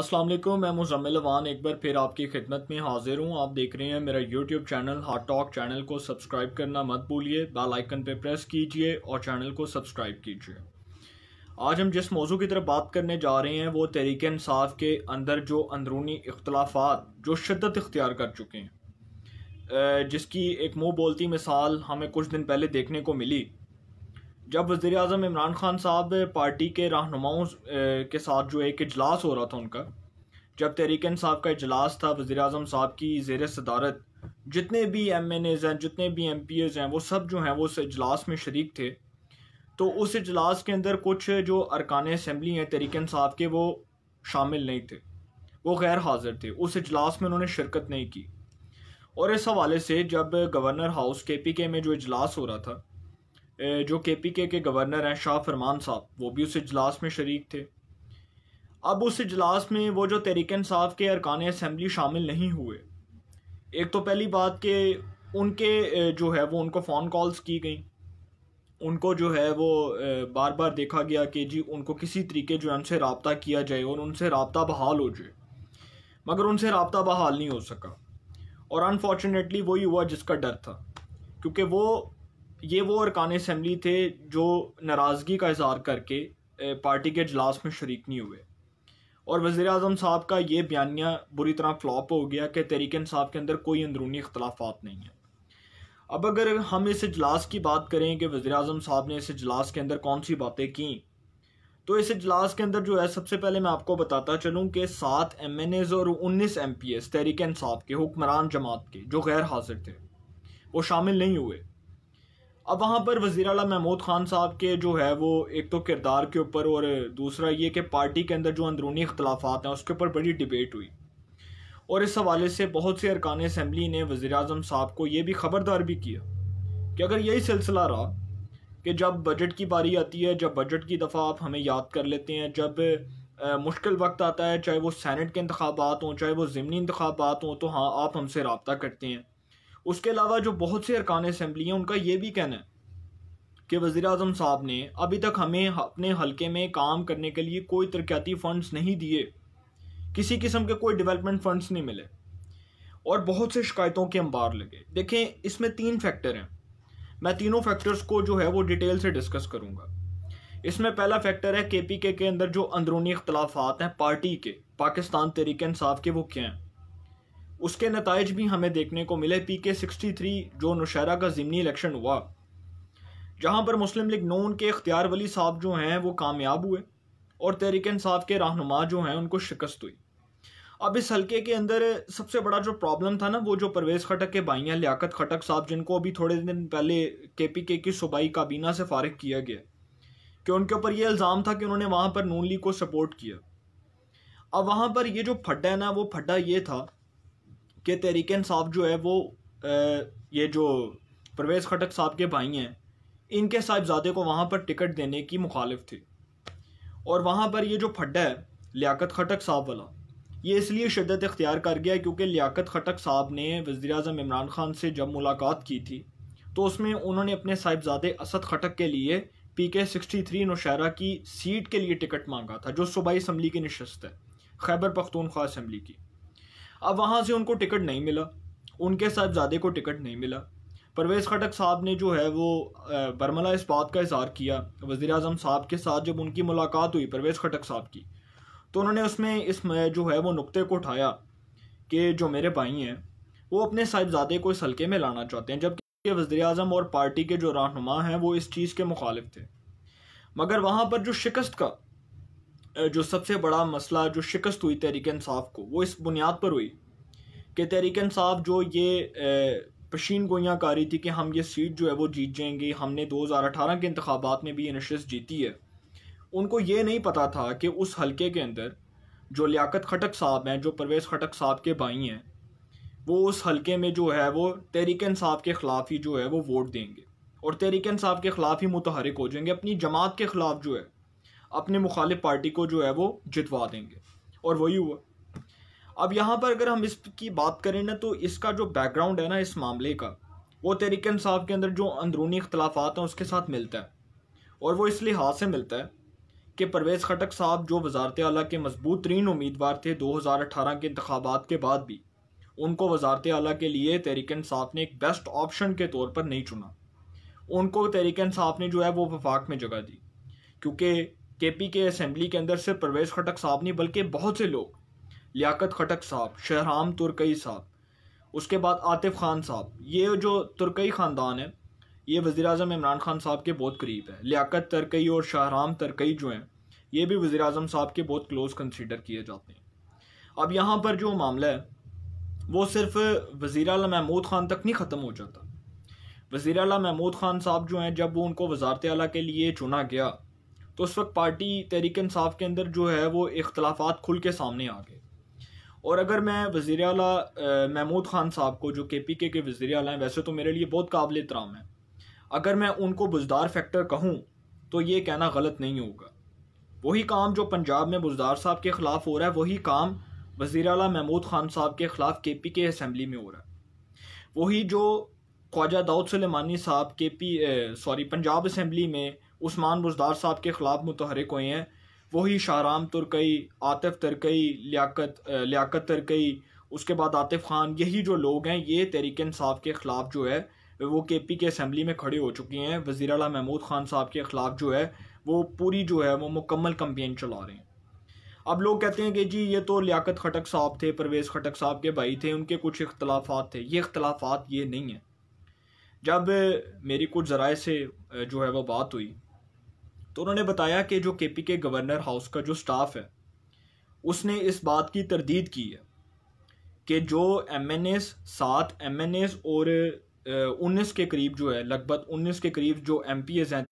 अस्सलाम वालेकुम मैं मुजम्मिल अवान एक बार फिर आपकी खिदमत में हाजिर हूँ आप देख रहे हैं मेरा YouTube channel hot talk channel को सब्सक्राइब करना मत भूलिए बेल आइकन पे प्रेस कीजिए और चैनल को सब्सक्राइब कीजिए आज हम जिस मौजू की तरफ बात करने जा रहे हैं वो तहरीक इंसाफ के अंदर जो अंदरूनी इख्तलाफात जो शदत इख्तियार कर चुके हैं जिसकी एक मुँह बोलती मिसाल हमें कुछ दिन पहले देखने को मिली जब वज़ी अजम इमरान खान साहब पार्टी के रहनुमाओं के साथ जो एक इजलास हो रहा था उनका जब तहरीक साहब का इजलास था वज़ी अजम साहब की जेर सदारत जितने भी एम एन एज़ हैं जितने भी एम पी एज़ हैं वो सब जो हैं वो उस इजलास में शरीक थे तो उस इजलास के अंदर कुछ जो अरकान असम्बली हैं तहरीक साहब के वो शामिल नहीं थे वो गैर हाजिर थे उस इजलास में उन्होंने शिरकत नहीं की और इस हवाले से जब गवर्नर हाउस के पी के में जो इजलास हो रहा था जो के पी के के गवर्नर हैं शाह फरमान साहब वो भी उस इजलास में शरीक थे अब उस इजलास में वो जो तहरीक साहब के अरकान असम्बली शामिल नहीं हुए एक तो पहली बात कि उनके जो है वो उनको फ़ोन कॉल्स की गई उनको जो है वो बार बार देखा गया कि जी उनको किसी तरीके जो है उनसे रबता किया जाए और उनसे रबता बहाल हो जाए मगर उनसे रबता बहाल नहीं हो सका और अनफॉर्चुनेटली वही हुआ जिसका डर था क्योंकि वो ये वो अरकान असम्बली थे जो नाराज़गी का इजहार करके पार्टी के अजलास में शरीक नहीं हुए और वज़ी अजम साहब का ये बयानिया बुरी तरह फ्लॉप हो गया कि तहरीक साहब के अंदर कोई अंदरूनी इख्तलाफात नहीं है अब अगर हम इस अजलास की बात करें कि वज़ी अजम साहब ने इस अजलास के अंदर कौन सी बातें की तो इस अजलास के अंदर जो है सबसे पहले मैं आपको बताता चलूँ कि सात एम एन एज़ और उन्नीस एम पी एस तहरीक साहब के हुक्मरान जमात के जो गैर हाजिर थे वो शामिल नहीं हुए अब वहाँ पर वजीर अला महमूद ख़ान साहब के जो है वो एक तो किरदार के ऊपर और दूसरा ये कि पार्टी के अंदर जो अंदरूनी अख्तलाफा हैं उसके ऊपर बड़ी डिबेट हुई और इस हवाले से बहुत से अरकान इसम्बली ने वज़ी अजम साहब को ये भी ख़बरदार भी किया कि अगर यही सिलसिला रहा कि जब बजट की बारी आती है जब बजट की दफ़ा आप हमें याद कर लेते हैं जब आ, मुश्किल वक्त आता है चाहे वो सैनट के इंतबात हों चाहे वो ज़मनी इंतबात हों तो हाँ आप हमसे रबता करते हैं उसके अलावा जो बहुत से अरकान असम्बली हैं उनका ये भी कहना है कि वज़ी अजम साहब ने अभी तक हमें अपने हल्के में काम करने के लिए कोई तरक्याती फ़ंड्स नहीं दिए किसी किस्म के कोई डेवलपमेंट फ़ंड्स नहीं मिले और बहुत से शिकायतों के अंबार लगे देखें इसमें तीन फैक्टर हैं मैं तीनों फैक्टर्स को जो है वो डिटेल से डिस्कस करूँगा इसमें पहला फैक्टर है के पी के के अंदर जो अंदरूनी अख्तलाफात हैं पार्टी के पाकिस्तान तहरीक इंसाफ के वो क्या हैं उसके नतज भी हमें देखने को मिले पी के सिक्सटी थ्री जो नौशहरा का ज़िमनी इलेक्शन हुआ जहाँ पर मुस्लिम लीग नून के इख्तियार वली साहब जो हैं वो कामयाब हुए और तहरीक इंसाफ के रहनुमा जो हैं उनको शिकस्त हुई अब इस हल्के के अंदर सबसे बड़ा जो प्रॉब्लम था ना वो जो परवेज़ खटक के भाई हैं लियाकत खटक साहब जिनको अभी थोड़े दिन पहले के पी के की सूबाई काबीना से फारग किया गया कि उनके ऊपर ये इल्ज़ाम था कि उन्होंने वहाँ पर नून लीग को सपोर्ट किया अब वहाँ पर ये जो फड्डा है ना वो फड्डा ये था कि तहरीक इंसाफ जो है वो ये जो परवेज़ खटक साहब के भाई हैं इनके साहिबजादे को वहाँ पर टिकट देने की मुखालिफ थी और वहाँ पर ये जो फड्डा है लियाकत खटक साहब वाला ये इसलिए शिदत इख्तियार कर गया क्योंकि लियाकत खटक साहब ने वज़ी अजम इमरान खान से जब मुलाकात की थी तो उसमें उन्होंने अपने साहिबजादे असद खटक के लिए पी के सिक्सटी थ्री नौशहरा की सीट के लिए टिकट मांगा था जो सूबाई इसम्बली की नशस्त है खैबर पख्तूनख्वा इसम्बली की अब वहाँ से उनको टिकट नहीं मिला उनके साहबजादे को टिकट नहीं मिला परवेज़ खटक साहब ने जो है वो बर्मला इस बात का इजहार किया वज़ी अजम साहब के साथ जब उनकी मुलाकात हुई परवेज़ खटक साहब की तो उन्होंने उसमें इस जो है वो नुक्ते को उठाया कि जो मेरे भाई हैं वो अपने साहिबजादे को इस हल्के में लाना चाहते हैं जबकि वज़ी अजम और पार्टी के जो रहनुमा हैं वो इस चीज़ के मुखालिफ थे मगर वहाँ पर जो शिकस्त का जो सबसे बड़ा मसला जो शिकस्त हुई तहरीक इंसाफ को वो इस बुनियाद पर हुई कि तहरीक इंसाफ जो ये पशीन गोइयाँ कर रही थी कि हम ये सीट जो है वो जीत जाएंगे हमने दो हज़ार अठारह के इंतबात में भी ये नशस्त जीती है उनको ये नहीं पता था कि उस हलके के अंदर जो लियाकत खटक साहब हैं जो परवेज़ खटक साहब के भाई हैं वो उस हलके में जो है वो तहरीक इंसाफ के ख़िलाफ़ ही जो है वो वोट देंगे और तहरीक इंसाफ के ख़िलाफ़ ही मुतहरक हो जाएंगे अपनी जमात के ख़िलाफ़ जो है अपने मुखालिफ पार्टी को जो है वो जितवा देंगे और वही हुआ अब यहाँ पर अगर हम इसकी बात करें ना तो इसका जो बैकग्राउंड है ना इस मामले का वो तहरीक इंसाफ के अंदर जो अंदरूनी अख्तिलाफ हैं उसके साथ मिलता है और वो इस लिहाज से मिलता है कि परवेज़ खटक साहब जो वजारत अली के मजबूत तरीन उम्मीदवार थे दो हज़ार अठारह के इंतबात के बाद भी उनको वजारत अली के लिए तहरीक इंसाफ ने एक बेस्ट ऑप्शन के तौर पर नहीं चुना उनको तहरीक इंसाफ ने जो है वो वफाक में जगह दी क्योंकि केपी के असेंबली के अंदर सिर्फ परवेज खटक साहब नहीं बल्कि बहुत से लोग लियाकत खटक साहब शहराम तुर्कई साहब उसके बाद आतिफ खान साहब ये जो तुरकई ख़ानदान है ये वज़ी अजम इमरान खान साहब के बहुत करीब है लियाकत तरकई और शाहराम तरकई जो हैं ये भी वज़ी अजम साहब के बहुत क्लोज़ कंसिडर किए जाते हैं अब यहाँ पर जो मामला है वो सिर्फ वज़ी अल महमूद ख़ान तक नहीं ख़त्म हो जाता वज़ी अल महमूद ख़ान साहब जो हैं जब वो उनको वजारत अला के लिए चुना गया तो उस वक्त पार्टी तहरीक इंसाफ के अंदर जो है वो इख्लाफा खुल के सामने आ गए और अगर मैं वजीर अला महमूद ख़ान साहब को जो के पी के के वज़ी अला हैं वैसे तो मेरे लिए बहुत काबिल तराम है अगर मैं उनको बुजदार फैक्टर कहूँ तो ये कहना गलत नहीं होगा वही काम जो पंजाब में बुजदार साहब के ख़िलाफ़ हो रहा है वही काम वज़ी अला महमूद ख़ान साहब के ख़िलाफ़ के पी के असम्बली में हो रहा है वही जो ख्वाजा दाऊद सलेमानी साहब के पी सॉरी पंजाब असम्बली में उस्मान बुजदार साहब के ख़िलाफ़ मुतहरक हुए हैं वही शाहराम तुरकई आतिफ तरकई लियाकत लियाकत तरकई उसके बाद आतिफ खान यही जो लोग हैं ये तहरीक इंसाफ के ख़िलाफ़ जो है वो के पी के असम्बली में खड़े हो चुके हैं वज़ी अला महमूद ख़ान साहब के ख़िलाफ़ जो है वो पूरी जो है वो मुकम्मल कम्पेन चला रहे हैं अब लोग कहते हैं कि जी ये तो लियाकत खटक साहब थे परवेज़ खटक साहब के भाई थे उनके कुछ इख्तलाफात थे ये इख्तलाफात ये नहीं हैं जब मेरी कुछ ज़राए से जो है वो बात हुई तो उन्होंने बताया कि जो के पी के गवर्नर हाउस का जो स्टाफ है उसने इस बात की तरदीद की है कि जो एम एन एस सात एम एन एस और उन्नीस के करीब जो है लगभग उन्नीस के करीब जो एम पी एज हैं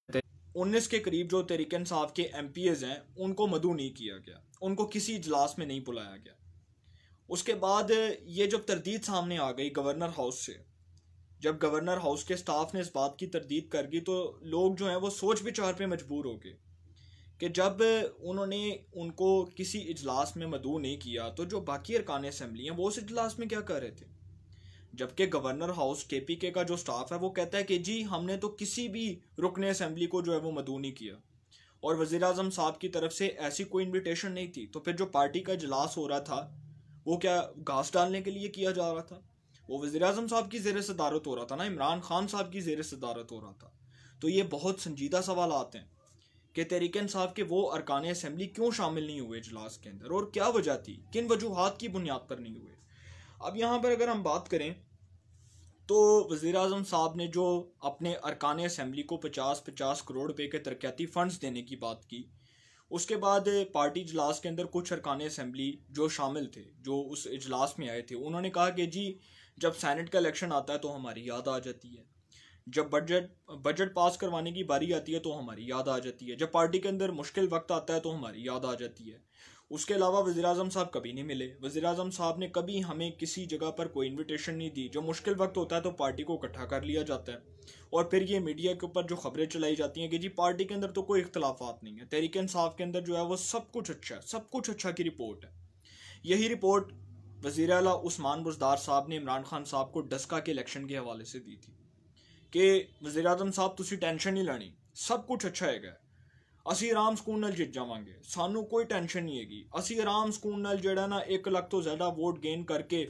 उन्नीस के करीब जो तहरीक इंसाफ के एम पी एज हैं उनको मधु नहीं किया गया उनको किसी इजलास में नहीं बुलाया गया उसके बाद ये जब तरदीद सामने आ गई गवर्नर हाउस से जब गवर्नर हाउस के स्टाफ ने इस बात की तरदीद कर दी तो लोग जो हैं वो सोच विचार पे मजबूर हो गए कि जब उन्होंने उनको किसी इजलास में मदू नहीं किया तो जो बाकी अरकान असम्बली हैं वो उस इजलास में क्या कर रहे थे जबकि गवर्नर हाउस के पी के का जो स्टाफ है वो कहता है कि जी हमने तो किसी भी रुकन असम्बली को जो है वो मदू नहीं किया और वज़ी अजम साहब की तरफ से ऐसी कोई इन्विटेशन नहीं थी तो फिर जो पार्टी का इजलास हो रहा था वो क्या घास डालने के लिए किया जा रहा था वो वजी अजम साहब की जेर सदारत हो रहा था ना इमरान खान साहब की जेर सदारत हो रहा था तो ये बहुत संजीदा सवाल आते हैं कि तहरीक इंसाफ के वो अरकान असम्बली क्यों शामिल नहीं हुए इजलास के अंदर और क्या वजह थी किन वजूहत की बुनियाद पर नहीं हुए अब यहाँ पर अगर हम बात करें तो वज़ी अजम साहब ने जो अपने अरकान असम्बली को पचास पचास करोड़ रुपये के तरक्याती फंडस देने की बात की उसके बाद पार्टी इजलास के अंदर कुछ अरकान असम्बली जो शामिल थे जो उस इजलास में आए थे उन्होंने कहा कि जी जब सैनेट का इलेक्शन आता है तो हमारी याद आ जाती है जब बजट बजट पास करवाने की बारी आती है तो हमारी याद आ जाती है जब पार्टी के अंदर मुश्किल वक्त आता है तो हमारी याद आ जाती है उसके अलावा वज़ी अजम साहब कभी नहीं मिले वज़ी अजम साहब ने कभी हमें किसी जगह पर कोई इन्विटेशन नहीं दी जब मुश्किल वक्त होता है तो पार्टी को इकट्ठा कर लिया जाता है और फिर ये मीडिया के ऊपर जो खबरें चलाई जाती हैं कि जी पार्टी के अंदर तो कोई इख्तलाफात नहीं है तहरीक इंसाफ के अंदर जो है वो सब कुछ अच्छा है सब कुछ अच्छा की रिपोर्ट है यही रिपोर्ट वजीर अला उस्मान बुजदार साहब ने इमरान खान साहब को डस्का के इलेक्शन के हवाले से दी थी कि वजीर अजम साहब तुम टेंशन नहीं लैनी सब कुछ अच्छा है असी ਆਰਾਮ ਸਕੂਨ ਨਾਲ जावे ਜਾਵਾਂਗੇ कोई टेंशन नहीं हैगी असी ਅਸੀਂ ਆਰਾਮ ਸਕੂਨ ਨਾਲ ਜਿਹੜਾ ਨਾ 1 ਲੱਖ ਤੋਂ ਜ਼ਿਆਦਾ ਵੋਟ ਗੇਨ ਕਰਕੇ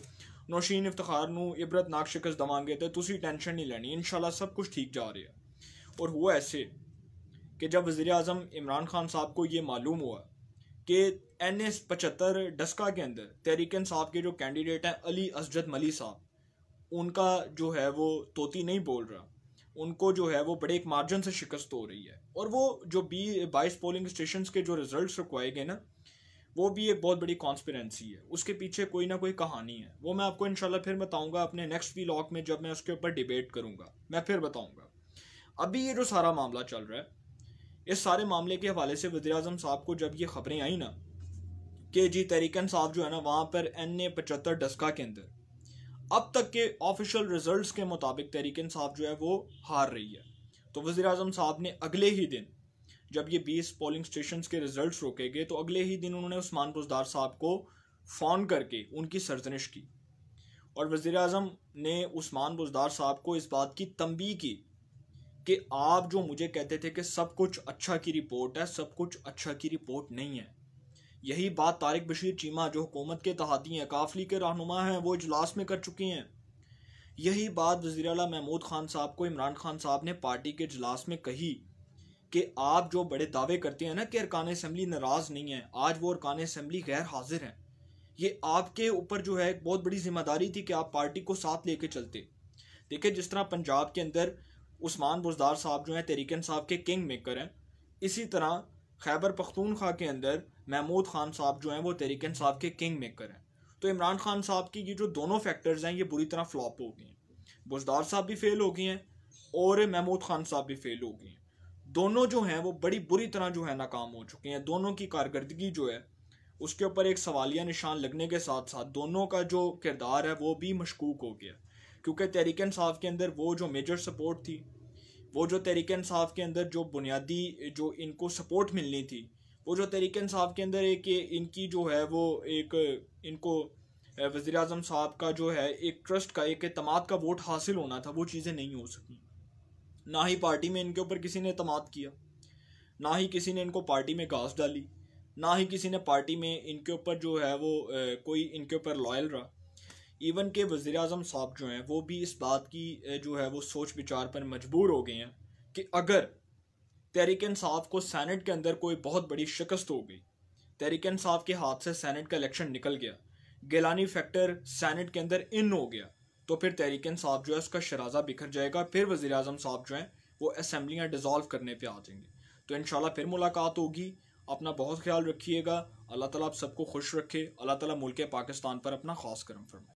ਨੌਸ਼ੀਨ ਇਫਤਖਾਰ ਨੂੰ ਇਬਰਤਨਾਕ ਸ਼ਿਕਸਤ ਦਵਾਂਗੇ ਤੇ ਤੁਸੀਂ ਟੈਨਸ਼ਨ ਨਹੀਂ ਲੈਣੀ ठीक जा ਰਿਹਾ और हुआ ऐसे कि जब वज़ी अजम इमरान खान साहब को ये मालूम हुआ कि एन एस पचहत्तर डस्का के अंदर तहरीक साहब के जो कैंडिडेट हैं अली असजद मली साहब उनका जो है वो तोती नहीं बोल रहा उनको जो है वो बड़े एक मार्जिन से शिकस्त हो रही है और वो जो बी बाईस पोलिंग स्टेशन के जो रिजल्ट रुकवाए गए ना वो भी एक बहुत बड़ी कॉन्स्परेंसी है उसके पीछे कोई ना कोई कहानी है वो मैं आपको शाला फिर बताऊंगा अपने नेक्स्ट लॉक में जब मैं उसके ऊपर डिबेट करूंगा मैं फिर बताऊंगा अभी ये जो सारा मामला चल रहा है इस सारे मामले के हवाले से वजी अजम साहब को जब ये खबरें आई ना कि जी तहरीकन साहब जो है ना वहाँ पर एन ए पचहत्तर डस्का के अंदर अब तक के ऑफिशियल रिजल्ट्स के मुताबिक तहरीकन साहब जो है वो हार रही है तो वज़ी अजम साहब ने अगले ही दिन जब ये बीस पोलिंग स्टेशन के रिजल्ट रोके गए तो अगले ही दिन उन्होंने उस्मान बुजदार साहब को फ़ोन करके उनकी सरजनिश की और वज़ी अजम ने उस्मान बुजदार साहब को इस बात की तंबी की कि आप जो मुझे कहते थे कि सब कुछ अच्छा की रिपोर्ट है सब कुछ अच्छा की रिपोर्ट नहीं है यही बात तारिक बशीर चीमा जो हुकूमत के तहादी हैं काफली के रहनुमा हैं वो इजलास में कर चुकी हैं यही बात वजी अला महमूद खान साहब को इमरान खान साहब ने पार्टी के इजलास में कही कि आप जो बड़े दावे करते हैं ना कि अरकान असम्बली नाराज़ नहीं है आज वो अरकान असम्बली गैर हाजिर हैं ये आपके ऊपर जो है एक बहुत बड़ी जिम्मेदारी थी कि आप पार्टी को साथ लेके चलते देखिए जिस तरह पंजाब के अंदर उस्मान बुजदार साहब जो हैं तरीकन साहब के किंग मेकर हैं इसी तरह खैबर पख्तूनख्वा के अंदर महमूद खान साहब जो हैं वो तरीकन साहब के किंग मेकर हैं तो इमरान खान साहब की ये जो दोनों फैक्टर्स हैं ये बुरी तरह फ्लॉप हो गई हैं बुजदार साहब भी फेल हो गई हैं और महमूद खान साहब भी फेल हो गई हैं दोनों जो हैं वो बड़ी बुरी तरह जो है नाकाम हो चुके हैं दोनों की कारकर्दगी जो है उसके ऊपर एक सवालिया निशान लगने के साथ साथ दोनों का जो किरदार है वो भी मशकूक हो गया क्योंकि तहरीक इंसाफ के अंदर वो जो मेजर सपोर्ट थी वो जो तहरीक इंसाफ के अंदर जो बुनियादी जो इनको सपोर्ट मिलनी थी वो जो तहरीक इंसाफ के अंदर एक इनकी जो है वो एक इनको वज़ी अजम साहब का जो है एक ट्रस्ट का एक अतमाद का वोट हासिल होना था वो चीज़ें नहीं हो सकी ना ही पार्टी में इनके ऊपर किसी ने अतमाद किया ना ही किसी ने इनको पार्टी में घास डाली ना ही किसी ने पार्टी में इनके ऊपर जो है वो कोई इनके ऊपर लॉयल रहा इवन के वज़ी अजम साहब जो हैं वो भी इस बात की जो है वो सोच विचार पर मजबूर हो गए हैं कि अगर तहरीक इंसाफ को सैनट के अंदर कोई बहुत बड़ी शिकस्त हो गई तहरीक इंसाफ के हाथ से सैनट का इलेक्शन निकल गया गिलानी फैक्टर सैनट के अंदर इन हो गया तो फिर तहरीक इंसाफ जो है उसका शराजा बिखर जाएगा फिर वज़ी अजम साहब जो हैं वो असम्बलियाँ डिज़ोल्व करने पर आ जाएंगे तो इन फिर मुलाकात होगी अपना बहुत ख्याल रखिएगा अल्लाह ताला आप सबको खुश रखे अल्लाह ताला मुल्क पाकिस्तान पर अपना खास करम फरमाए